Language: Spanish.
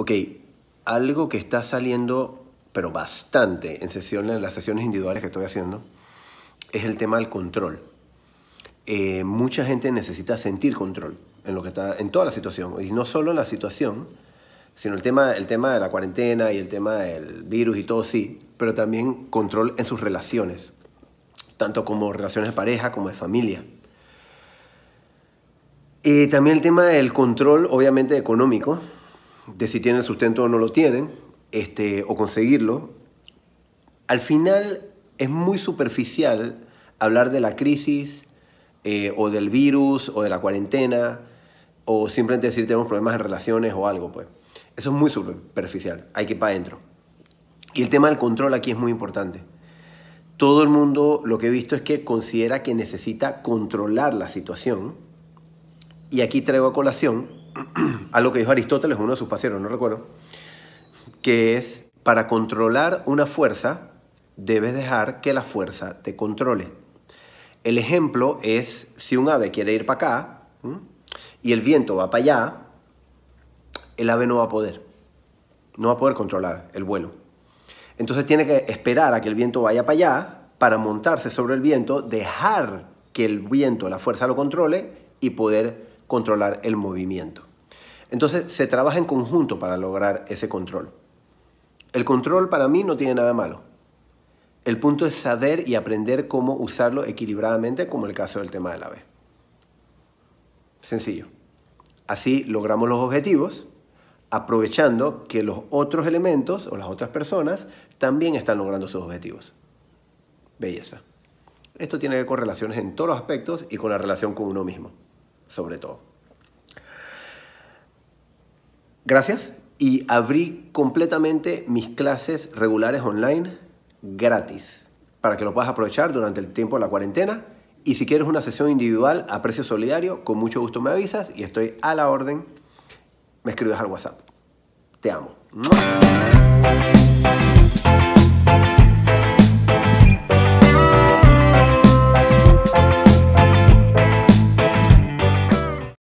ok, algo que está saliendo, pero bastante en, sesiones, en las sesiones individuales que estoy haciendo, es el tema del control. Eh, mucha gente necesita sentir control en, lo que está, en toda la situación, y no solo en la situación, sino el tema, el tema de la cuarentena y el tema del virus y todo, sí, pero también control en sus relaciones, tanto como relaciones de pareja como de familia. Y eh, también el tema del control, obviamente, económico, de si tienen sustento o no lo tienen, este, o conseguirlo, al final es muy superficial hablar de la crisis eh, o del virus o de la cuarentena o simplemente decir tenemos problemas en relaciones o algo, pues. Eso es muy superficial, hay que ir para adentro. Y el tema del control aquí es muy importante. Todo el mundo lo que he visto es que considera que necesita controlar la situación. Y aquí traigo a colación a lo que dijo Aristóteles, uno de sus paseros, no recuerdo, que es, para controlar una fuerza, debes dejar que la fuerza te controle. El ejemplo es si un ave quiere ir para acá y el viento va para allá, el ave no va a poder, no va a poder controlar el vuelo. Entonces tiene que esperar a que el viento vaya para allá para montarse sobre el viento, dejar que el viento, la fuerza lo controle y poder controlar el movimiento. Entonces se trabaja en conjunto para lograr ese control. El control para mí no tiene nada malo. El punto es saber y aprender cómo usarlo equilibradamente, como el caso del tema de la ave. Sencillo. Así logramos los objetivos, aprovechando que los otros elementos o las otras personas también están logrando sus objetivos. Belleza. Esto tiene que ver con relaciones en todos los aspectos y con la relación con uno mismo, sobre todo. Gracias y abrí completamente mis clases regulares online gratis para que lo puedas aprovechar durante el tiempo de la cuarentena. Y si quieres una sesión individual a precio solidario, con mucho gusto me avisas y estoy a la orden. Me escribes al WhatsApp. Te amo.